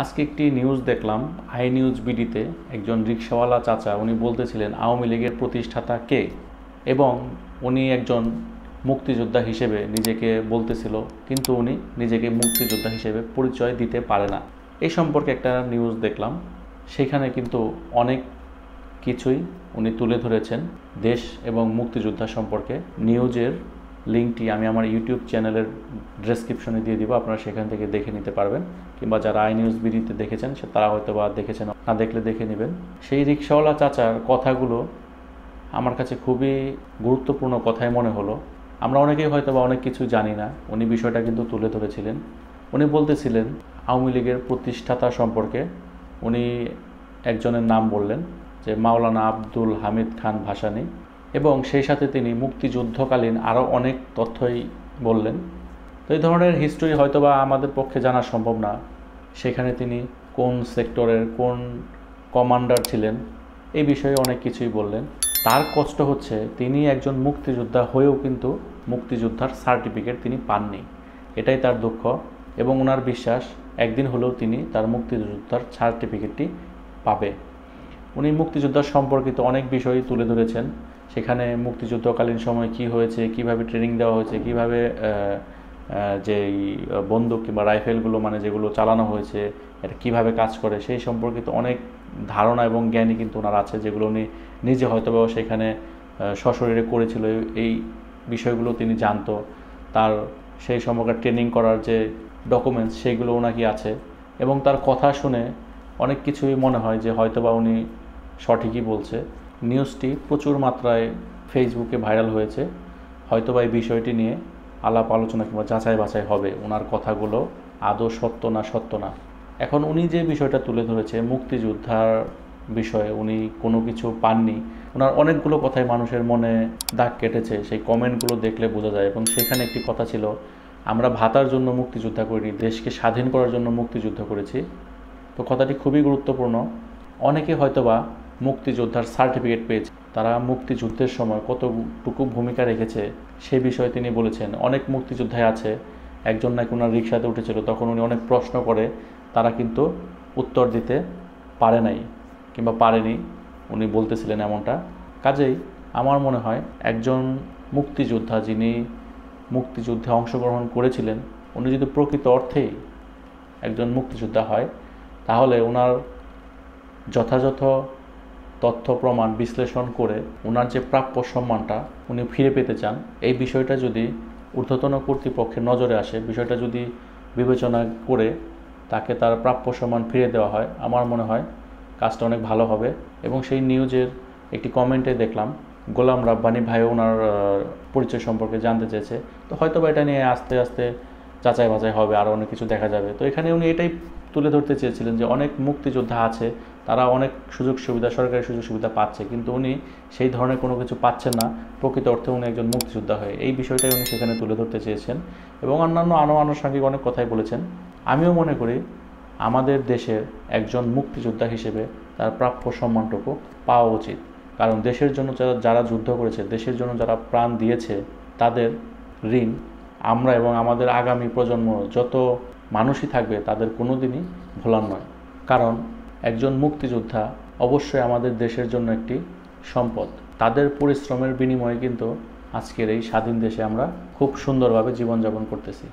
আজকে একটি নিউজ দেখলাম আই নিউজ বিডিতে একজন রিক্সাওয়ালা চাচা উনি বলতেছিলেন আওয়ামী লীগের প্রতিষ্ঠাতা কে এবং উনি একজন মুক্তিযোদ্ধা হিসেবে নিজেকে বলতেছিল কিন্তু উনি নিজেকে মুক্তিযোদ্ধা হিসেবে পরিচয় দিতে পারে না এই সম্পর্কে একটা নিউজ দেখলাম সেখানে কিন্তু অনেক কিছুই উনি তুলে ধরেছেন দেশ এবং মুক্তিযোদ্ধা সম্পর্কে নিউজের লিঙ্কটি আমি আমার ইউটিউব চ্যানেলের ডেসক্রিপশনে দিয়ে দিব আপনারা সেখান থেকে দেখে নিতে পারবেন কিংবা যারা আই নিউজ বিডিতে দেখেছেন সে তারা হয়তো বা দেখেছেন না দেখলে দেখে নেবেন সেই রিক্সাওয়ালা চাচার কথাগুলো আমার কাছে খুবই গুরুত্বপূর্ণ কথাই মনে হলো আমরা অনেকেই হয়তো বা অনেক কিছু জানি না উনি বিষয়টা কিন্তু তুলে ধরেছিলেন উনি বলতেছিলেন আওয়ামী লীগের প্রতিষ্ঠাতা সম্পর্কে উনি একজনের নাম বললেন যে মাওলানা আব্দুল হামিদ খান ভাসানি এবং সেই সাথে তিনি মুক্তিযুদ্ধকালীন আরও অনেক তথ্যই বললেন তো এই ধরনের হিস্ট্রি হয়তোবা আমাদের পক্ষে জানা সম্ভব না সেখানে তিনি কোন সেক্টরের কোন কমান্ডার ছিলেন এই বিষয়ে অনেক কিছুই বললেন তার কষ্ট হচ্ছে তিনি একজন মুক্তিযোদ্ধা হয়েও কিন্তু মুক্তিযোদ্ধার সার্টিফিকেট তিনি পাননি এটাই তার দুঃখ এবং ওনার বিশ্বাস একদিন হলেও তিনি তার মুক্তিযোদ্ধার সার্টিফিকেটটি পাবে উনি মুক্তিযোদ্ধা সম্পর্কিত অনেক বিষয় তুলে ধরেছেন সেখানে মুক্তিযুদ্ধকালীন সময় কি হয়েছে কিভাবে ট্রেনিং দেওয়া হয়েছে কিভাবে যে বন্দুক কিংবা রাইফেলগুলো মানে যেগুলো চালানো হয়েছে এটা কিভাবে কাজ করে সেই সম্পর্কিত অনেক ধারণা এবং জ্ঞানই কিন্তু ওনার আছে যেগুলো উনি নিজে হয়তো বা সেখানে সশরীরে করেছিল এই বিষয়গুলো তিনি জানতো তার সেই সম্পর্কে ট্রেনিং করার যে ডকুমেন্টস সেইগুলো ওনাকে আছে এবং তার কথা শুনে অনেক কিছুই মনে হয় যে হয়তোবা উনি সঠিকই বলছে নিউজটি প্রচুর মাত্রায় ফেসবুকে ভাইরাল হয়েছে হয়তো বা এই বিষয়টি নিয়ে আলাপ আলোচনা কিংবা যাচাই বাছাই হবে ওনার কথাগুলো আদৌ সত্য না সত্য না এখন উনি যে বিষয়টা তুলে ধরেছে মুক্তিযোদ্ধার বিষয়ে উনি কোনো কিছু পাননি ওনার অনেকগুলো কথাই মানুষের মনে দাগ কেটেছে সেই কমেন্টগুলো দেখলে বোঝা যায় এবং সেখানে একটি কথা ছিল আমরা ভাতার জন্য মুক্তিযুদ্ধ করিনি দেশকে স্বাধীন করার জন্য মুক্তিযুদ্ধ করেছি তো কথাটি খুবই গুরুত্বপূর্ণ অনেকে হয়তোবা মুক্তিযোদ্ধার সার্টিফিকেট পেয়েছে তারা মুক্তিযুদ্ধের সময় কতটুকু ভূমিকা রেখেছে সে বিষয়ে তিনি বলেছেন অনেক মুক্তিযোদ্ধায় আছে একজন নাকি ওনার রিক্সাতে উঠেছিল তখন উনি অনেক প্রশ্ন করে তারা কিন্তু উত্তর দিতে পারে নাই কিংবা পারেনি উনি বলতেছিলেন এমনটা কাজেই আমার মনে হয় একজন মুক্তিযোদ্ধা যিনি মুক্তিযুদ্ধে অংশগ্রহণ করেছিলেন উনি যদি প্রকৃত অর্থেই একজন মুক্তিযোদ্ধা হয় তাহলে ওনার যথাযথ তথ্য প্রমাণ বিশ্লেষণ করে ওনার যে প্রাপ্য সম্মানটা উনি ফিরে পেতে চান এই বিষয়টা যদি ঊর্ধ্বতন কর্তৃপক্ষের নজরে আসে বিষয়টা যদি বিবেচনা করে তাকে তার প্রাপ্য সম্মান ফিরে দেওয়া হয় আমার মনে হয় কাজটা অনেক ভালো হবে এবং সেই নিউজের একটি কমেন্টে দেখলাম গোলাম রাব্বানি ভাই ওনার পরিচয় সম্পর্কে জানতে চেয়েছে তো হয়তো বা এটা নিয়ে আস্তে আস্তে যাচাই বাছাই হবে আরও অনেক কিছু দেখা যাবে তো এখানে উনি এটাই তুলে ধরতে চেয়েছিলেন যে অনেক মুক্তিযোদ্ধা আছে তারা অনেক সুযোগ সুবিধা সরকারি সুযোগ সুবিধা পাচ্ছে কিন্তু উনি সেই ধরনের কোনো কিছু পাচ্ছেন না প্রকৃত অর্থে উনি একজন মুক্তিযোদ্ধা হয়ে এই বিষয়টাই উনি সেখানে তুলে ধরতে চেয়েছেন এবং অন্যান্য আনো আনুষঙ্গিক অনেক কথাই বলেছেন আমিও মনে করি আমাদের দেশের একজন মুক্তিযোদ্ধা হিসেবে তার প্রাপ্য সম্মানটুকু পাওয়া উচিত কারণ দেশের জন্য যারা যারা যুদ্ধ করেছে দেশের জন্য যারা প্রাণ দিয়েছে তাদের ঋণ আমরা এবং আমাদের আগামী প্রজন্ম যত মানুষই থাকবে তাদের কোনো দিনই ভোলার নয় কারণ একজন মুক্তিযোদ্ধা অবশ্যই আমাদের দেশের জন্য একটি সম্পদ তাদের পরিশ্রমের বিনিময়ে কিন্তু আজকের এই স্বাধীন দেশে আমরা খুব সুন্দরভাবে জীবনযাপন করতেছি